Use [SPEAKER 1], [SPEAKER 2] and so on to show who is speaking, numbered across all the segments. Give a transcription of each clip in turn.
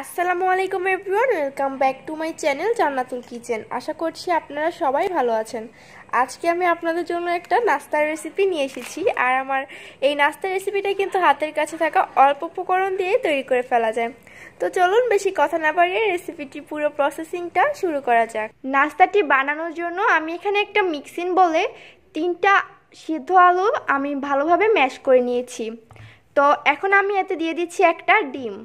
[SPEAKER 1] আসসালামু আলাইকুম everyone welcome back to my channel Jannatul kitchen আশা করছি আপনারা সবাই ভালো আছেন আজকে আমি আপনাদের জন্য একটা নাস্তার রেসিপি নিয়ে এসেছি আর আমার এই নাস্তার রেসিপিটা কিন্তু হাতের কাছে থাকা অল্প উপকরণ দিয়ে তৈরি করে ফেলা যায় তো চলুন বেশি কথা না পারিয়ে রেসিপিটি পুরো প্রসেসিংটা শুরু করা যাক নাস্তাটি বানানোর জন্য আমি এখানে একটা মিক্সিং বলে তিনটা সিদ্ধ আলু আমি ভালোভাবে ম্যাশ করে নিয়েছি তো এখন আমি এতে দিয়ে দিচ্ছি একটা ডিম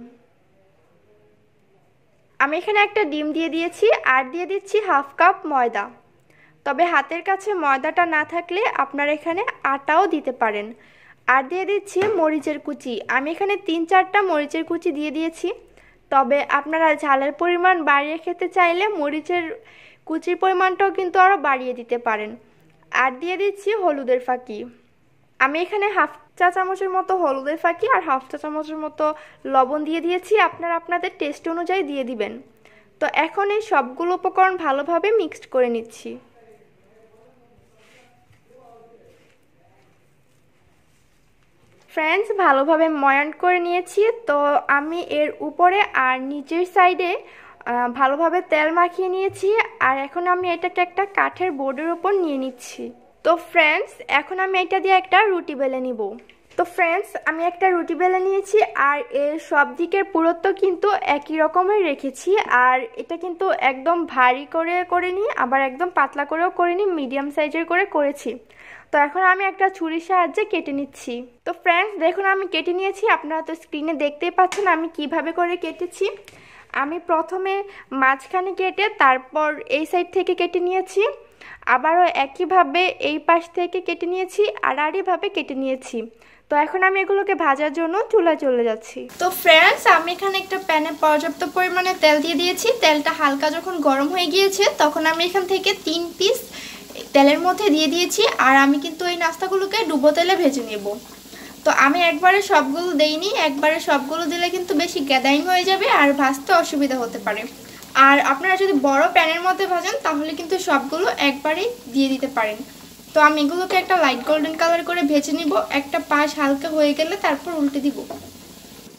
[SPEAKER 1] আমি এখানে একটা ডিম দিয়ে দিয়েছি আর দিয়ে দিচ্ছি হাফ কাপ ময়দা তবে হাতের কাছে ময়দাটা না থাকলে আপনারা এখানে আটাও দিতে পারেন আর দিয়ে দিচ্ছি মরিচের কুচি আমি এখানে তিন চারটা মরিচের কুচি দিয়ে দিয়েছি তবে আপনারা ঝালের পরিমাণ বাড়িয়ে খেতে চাইলে মরিচের কুচির পরিমাণটাও কিন্তু আরও বাড়িয়ে দিতে পারেন আর দিয়ে দিচ্ছি হলুদের ফাঁকি আমি এখানে হাফ চা চামচের মতো হলুদের ফাঁকি আর হাফ চা চামচের মতো লবণ দিয়ে দিয়েছি আপনারা আপনাদের টেস্ট অনুযায়ী দিয়ে দিবেন তো এখন এই সবগুলো উপকরণ ভালোভাবে মিক্সড করে নিচ্ছি ফ্রেন্ডস ভালোভাবে ময়ান করে নিয়েছি তো আমি এর উপরে আর নিচের সাইডে ভালোভাবে তেল মাখিয়ে নিয়েছি আর এখন আমি এটাকে একটা কাঠের বোর্ডের উপর নিয়ে নিচ্ছি তো ফ্রেন্ডস এখন আমি এটা দিয়ে একটা রুটি বেলে নিব তো ফ্রেন্ডস আমি একটা রুটি বেলে নিয়েছি আর এর সব দিকের পুরত্ব কিন্তু একই রকমের রেখেছি আর এটা কিন্তু একদম ভারী করে করে নিই আবার একদম পাতলা করেও করে নিই মিডিয়াম সাইজের করে করেছি তো এখন আমি একটা ছুরির সাহায্যে কেটে নিচ্ছি তো ফ্রেন্ডস দেখুন আমি কেটে নিয়েছি আপনারা তো স্ক্রিনে দেখতেই পাচ্ছেন আমি কিভাবে করে কেটেছি আমি প্রথমে মাঝখানে কেটে তারপর এই সাইড থেকে কেটে নিয়েছি আবারও একইভাবে এই পাশ থেকে কেটে নিয়েছি আর আরইভাবে কেটে নিয়েছি তো এখন আমি এগুলোকে ভাজার জন্য চুলা চলে যাচ্ছি তো ফ্রেন্ডস আমি এখানে একটা প্যানে পর্যাপ্ত পরিমাণে তেল দিয়ে দিয়েছি তেলটা হালকা যখন গরম হয়ে গিয়েছে তখন আমি এখান থেকে তিন পিস তেলের মধ্যে দিয়ে দিয়েছি আর আমি কিন্তু এই নাস্তাগুলোকে ডুবো তেলে ভেজে নেব তো আমি একবারে সবগুলো দেইনি একবারে সবগুলো দিলে কিন্তু বেশি গ্যাদারিং হয়ে যাবে আর ভাজতে অসুবিধা হতে পারে আর আপনারা যদি বড় প্যানের মধ্যে ভাজেন তাহলে কিন্তু সবগুলো একবারে দিয়ে দিতে পারেন তো আমি এগুলোকে একটা লাইট গোল্ডেন কালার করে ভেজে নিব একটা পাশ হালকা হয়ে গেলে তারপর উল্টে দিব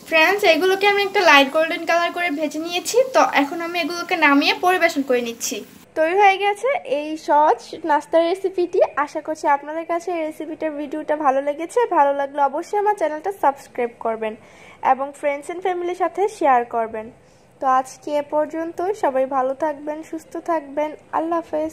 [SPEAKER 1] ফ্রেন্ডস এগুলোকে আমি একটা লাইট গোল্ডেন কালার করে ভেজে নিয়েছি তো এখন আমি এগুলোকে নামিয়ে পরিবেশন করে নিচ্ছি তৈরি হয়ে গেছে এই সহজ নাস্তার রেসিপিটি আশা করছি আপনাদের কাছে এই রেসিপিটার ভিডিওটা ভালো লেগেছে ভালো লাগলে অবশ্যই আমার চ্যানেলটা সাবস্ক্রাইব করবেন এবং ফ্রেন্ডস অ্যান্ড ফ্যামিলির সাথে শেয়ার করবেন তো আজকে এ পর্যন্ত সবাই ভালো থাকবেন সুস্থ থাকবেন আল্লাহ হাফেজ